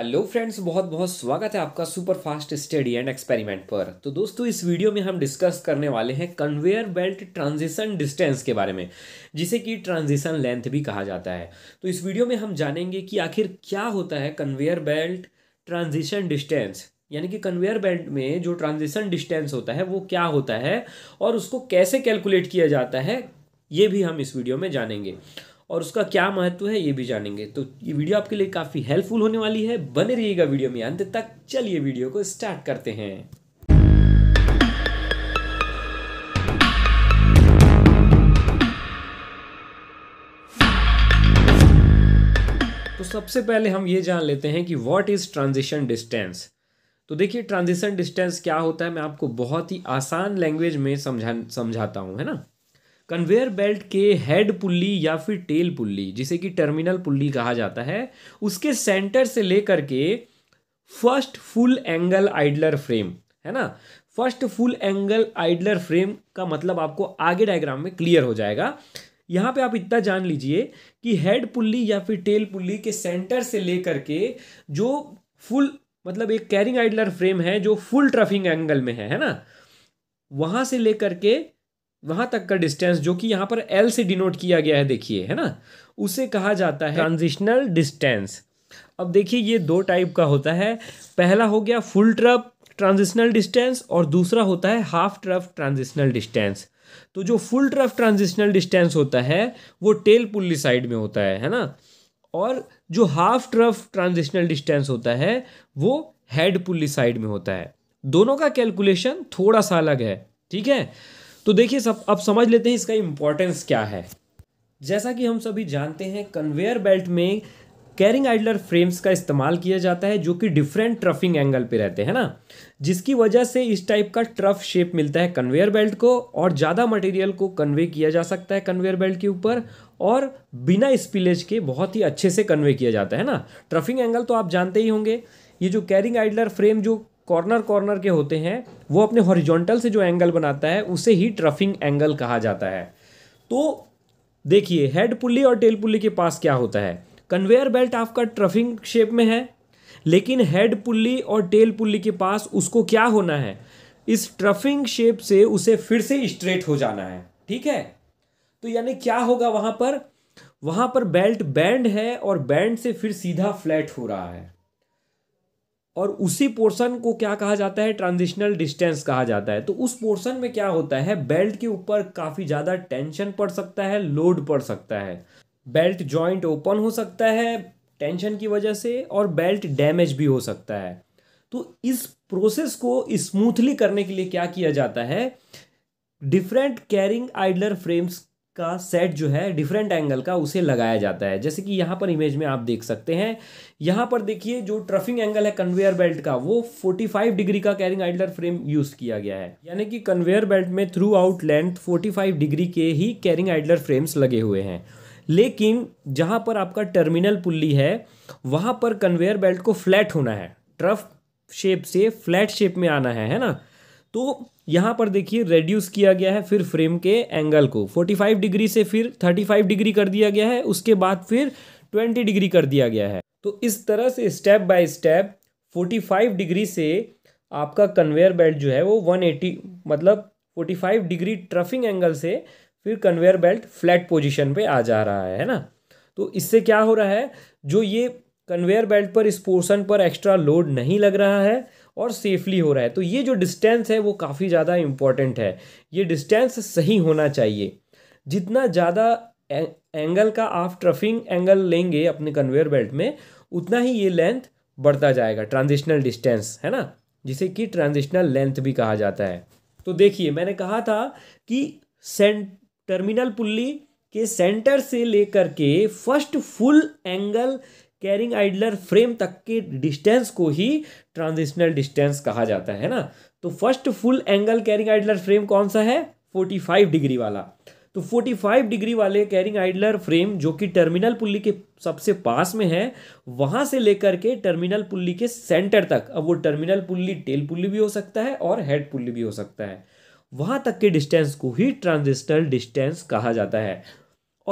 hello friends बहुत बहुत स्वागत है आपका super fast study and experiment पर तो दोस्तों इस वीडियो में हम डिस्कस करने वाले हैं कन्वेयर बेल्ट ट्रांजिशन डिस्टेंस के बारे में जिसे कि ट्रांजिशन लेंथ भी कहा जाता है तो इस वीडियो में हम जानेंगे कि आखिर क्या होता है कन्वेयर बेल्ट ट्रांजिशन डिस्टेंस यानी कि कन्वेयर बेल्ट में जो ट्रांजिशन डिस्टेंस होता है वो क्या होता है और उसको कैसे कैलकुलेट किया जाता है ये भी हम इस वीडियो में जानेंगे और उसका क्या महत्व है ये भी जानेंगे तो ये वीडियो आपके लिए काफ़ी हेल्पफुल होने वाली है बने रहिएगा वीडियो में अंत तक चलिए वीडियो को स्टार्ट करते हैं तो सबसे पहले हम ये जान लेते हैं कि व्हाट इज़ ट्रांजिशन डिस्टेंस तो देखिए ट्रांजिशन डिस्टेंस क्या होता है मैं आपको बहुत ही आसान लैंग्वेज में समझा समझाता हूँ है ना कन्वेयर बेल्ट के हेड पुल्ली या फिर टेल पुल्ली जिसे कि टर्मिनल पुल्ली कहा जाता है उसके सेंटर से लेकर के first full angle idler frame है ना first full angle idler frame का मतलब आपको आगे डायग्राम में क्लियर हो जाएगा यहाँ पे आप इतना जान लीजिए कि हेड पुल्ली या फिर टेल पुल्ली के सेंटर से लेकर के जो फुल मतलब एक कैरिंग आइडलर फ्रेम है जो फुल ट्रफिंग एंगल में है है ना वहाँ से लेकर के वहां तक का डिस्टेंस जो कि यहां पर एल से डिनोट किया गया है देखिए है ना उसे कहा जाता है ट्रांजिशनल डिस्टेंस अब देखिए ये दो टाइप का होता है पहला हो गया फुल ट्रफ ट्रांजिशनल डिस्टेंस और दूसरा होता है हाफ ट्रफ ट्रांजिशनल डिस्टेंस तो जो फुल ट्रफ ट्रांजिशनल डिस्टेंस होता है वो टेल पुल्ली साइड में होता है है ना और जो हाफ ट्रफ ट्रांजिशनल डिस्टेंस होता है वो हेड पुल्ली साइड में होता है दोनों का कैलकुलेशन थोड़ा सा अलग है ठीक है तो देखिए सब अब समझ लेते हैं इसका इम्पोर्टेंस क्या है जैसा कि हम सभी जानते हैं कन्वेयर बेल्ट में कैरिंग आइडलर फ्रेम्स का इस्तेमाल किया जाता है जो कि डिफरेंट ट्रफिंग एंगल पे रहते हैं ना जिसकी वजह से इस टाइप का ट्रफ शेप मिलता है कन्वेयर बेल्ट को और ज़्यादा मटेरियल को कन्वे किया जा सकता है कन्वेयर बेल्ट के ऊपर और बिना स्पिलेज के बहुत ही अच्छे से कन्वे किया जाता है ना ट्रफिंग एंगल तो आप जानते ही होंगे ये जो कैरिंग आइडलर फ्रेम जो कॉर्नर कॉर्नर के होते हैं वो अपने हॉरिजॉन्टल से जो एंगल बनाता है उसे ही ट्रफिंग एंगल कहा जाता है तो देखिए हेड पुली और टेल पुली के पास क्या होता है कन्वेयर बेल्ट आपका ट्रफिंग शेप में है लेकिन हेड पुली और टेल पुली के पास उसको क्या होना है इस ट्रफिंग शेप से उसे फिर से स्ट्रेट हो जाना है ठीक है तो यानी क्या होगा वहां पर वहां पर बेल्ट बैंड है और बैंड से फिर सीधा फ्लैट हो रहा है और उसी पोर्शन को क्या कहा जाता है ट्रांजिशनल डिस्टेंस कहा जाता है तो उस पोर्शन में क्या होता है बेल्ट के ऊपर काफ़ी ज़्यादा टेंशन पड़ सकता है लोड पड़ सकता है बेल्ट जॉइंट ओपन हो सकता है टेंशन की वजह से और बेल्ट डैमेज भी हो सकता है तो इस प्रोसेस को स्मूथली करने के लिए क्या किया जाता है डिफरेंट कैरिंग आइडलर फ्रेम्स का सेट जो है डिफरेंट एंगल का उसे लगाया जाता है जैसे कि यहाँ पर इमेज में आप देख सकते हैं यहाँ पर देखिए जो ट्रफिंग एंगल है कन्वेयर बेल्ट का वो 45 डिग्री का कैरिंग आइडलर फ्रेम यूज़ किया गया है यानी कि कन्वेयर बेल्ट में थ्रू आउट लेंथ 45 डिग्री के ही कैरिंग आइडलर फ्रेम्स लगे हुए हैं लेकिन जहाँ पर आपका टर्मिनल पुल्ली है वहाँ पर कन्वेयर बेल्ट को फ्लैट होना है ट्रफ शेप से फ्लैट शेप में आना है है ना तो यहाँ पर देखिए रेड्यूस किया गया है फिर फ्रेम के एंगल को 45 डिग्री से फिर 35 डिग्री कर दिया गया है उसके बाद फिर 20 डिग्री कर दिया गया है तो इस तरह से स्टेप बाय स्टेप 45 डिग्री से आपका कन्वेयर बेल्ट जो है वो 180 मतलब 45 डिग्री ट्रफिंग एंगल से फिर कन्वेयर बेल्ट फ्लैट पोजिशन पर आ जा रहा है ना तो इससे क्या हो रहा है जो ये कन्वेयर बेल्ट पर इस पोर्सन पर एक्स्ट्रा लोड नहीं लग रहा है और सेफली हो रहा है तो ये जो डिस्टेंस है वो काफ़ी ज़्यादा इम्पॉर्टेंट है ये डिस्टेंस सही होना चाहिए जितना ज़्यादा एंगल का आप ट्रफिंग एंगल लेंगे अपने कन्वेयर बेल्ट में उतना ही ये लेंथ बढ़ता जाएगा ट्रांजिशनल डिस्टेंस है ना जिसे कि ट्रांजिशनल लेंथ भी कहा जाता है तो देखिए मैंने कहा था कि सेंट टर्मिनल पुल्ली के सेंटर से लेकर के first full angle carrying idler frame तक के डिस्टेंस को ही ट्रांजिशनल डिस्टेंस कहा जाता है ना तो first full angle carrying idler frame कौन सा है फोर्टी फाइव डिग्री वाला तो 45 डिग्री वाले कैरिंग आइडलर फ्रेम जो कि टर्मिनल पुल्ली के सबसे पास में है वहां से लेकर के टर्मिनल पुल्ली के सेंटर तक अब वो टर्मिनल पुल्ली टेल पुल्ली भी हो सकता है और हेड पुल्ली भी हो सकता है वहां तक के डिस्टेंस को ही ट्रांजिस्टर डिस्टेंस कहा जाता है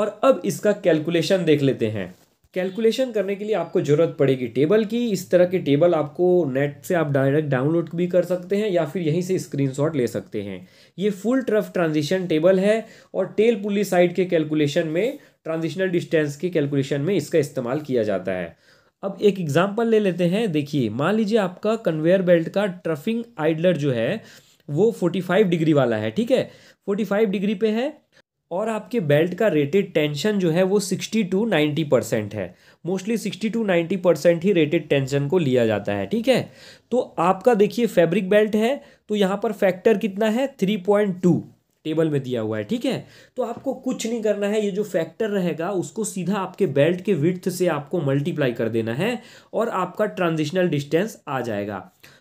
और अब इसका कैलकुलेशन देख लेते हैं कैलकुलेशन करने के लिए आपको ज़रूरत पड़ेगी टेबल की इस तरह के टेबल आपको नेट से आप डायरेक्ट डाउनलोड भी कर सकते हैं या फिर यहीं से स्क्रीनशॉट ले सकते हैं ये फुल ट्रफ ट्रांजिशन टेबल है और टेल पुली साइड के कैलकुलेशन में ट्रांजिशनल डिस्टेंस के कैलकुलेशन में इसका इस्तेमाल किया जाता है अब एक एग्जाम्पल ले लेते हैं देखिए मान लीजिए आपका कन्वेयर बेल्ट का ट्रफिंग आइडलर जो है वो फोर्टी फाइव डिग्री वाला है ठीक है फोर्टी फाइव डिग्री पे है और आपके बेल्ट का रेटेड टेंशन जो है वो सिक्सटी टू नाइन्टी परसेंट है mostly sixty to ninety percent ही रेटेड टेंशन को लिया जाता है ठीक है तो आपका देखिए फैब्रिक बेल्ट है तो यहाँ पर फैक्टर कितना है थ्री पॉइंट टू टेबल में दिया हुआ है ठीक है तो आपको कुछ नहीं करना है ये जो फैक्टर रहेगा उसको सीधा आपके बेल्ट के विथ से आपको मल्टीप्लाई कर देना है और आपका ट्रांजिशनल डिस्टेंस आ जाएगा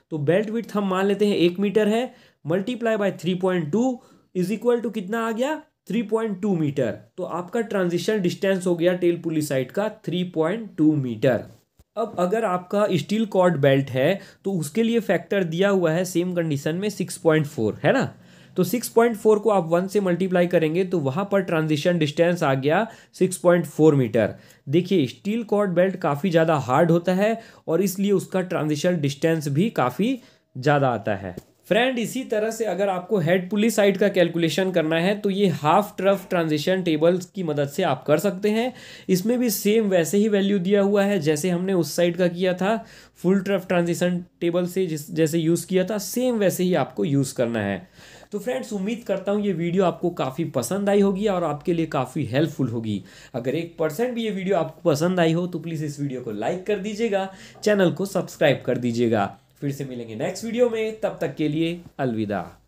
तो बेल्ट विथ हम मान लेते हैं एक मीटर है multiply by three point two is equal to कितना आ गया थ्री पॉइंट टू मीटर तो आपका ट्रांजिशन डिस्टेंस हो गया टेल पुली साइड का थ्री पॉइंट टू मीटर अब अगर आपका स्टील कॉर्ड बेल्ट है तो उसके लिए फैक्टर दिया हुआ है सेम कंडीशन में सिक्स पॉइंट फोर है ना तो सिक्स पॉइंट फोर को आप वन से मल्टीप्लाई करेंगे तो वहाँ पर ट्रांजिशन डिस्टेंस आ गया सिक्स पॉइंट फोर मीटर देखिए स्टील कॉर्ड बेल्ट काफ़ी ज़्यादा हार्ड होता है और इसलिए उसका ट्रांजिशन डिस्टेंस भी काफ़ी ज़्यादा आता है फ्रेंड इसी तरह से अगर आपको हेड पुली साइड का कैलकुलेशन करना है तो ये हाफ ट्रफ ट्रांजिशन टेबल्स की मदद से आप कर सकते हैं इसमें भी सेम वैसे ही वैल्यू दिया हुआ है जैसे हमने उस साइड का किया था फुल ट्रफ ट्रांजिशन टेबल से जिस जैसे यूज़ किया था सेम वैसे ही आपको यूज़ करना है तो फ्रेंड्स उम्मीद करता हूँ ये वीडियो आपको काफ़ी पसंद आई होगी और आपके लिए काफ़ी हेल्पफुल होगी अगर एक परसेंट भी ये वीडियो आपको पसंद आई हो तो प्लीज़ इस वीडियो को लाइक कर दीजिएगा चैनल को सब्सक्राइब कर दीजिएगा फिर से मिलेंगे नेक्स्ट वीडियो में तब तक के लिए अलविदा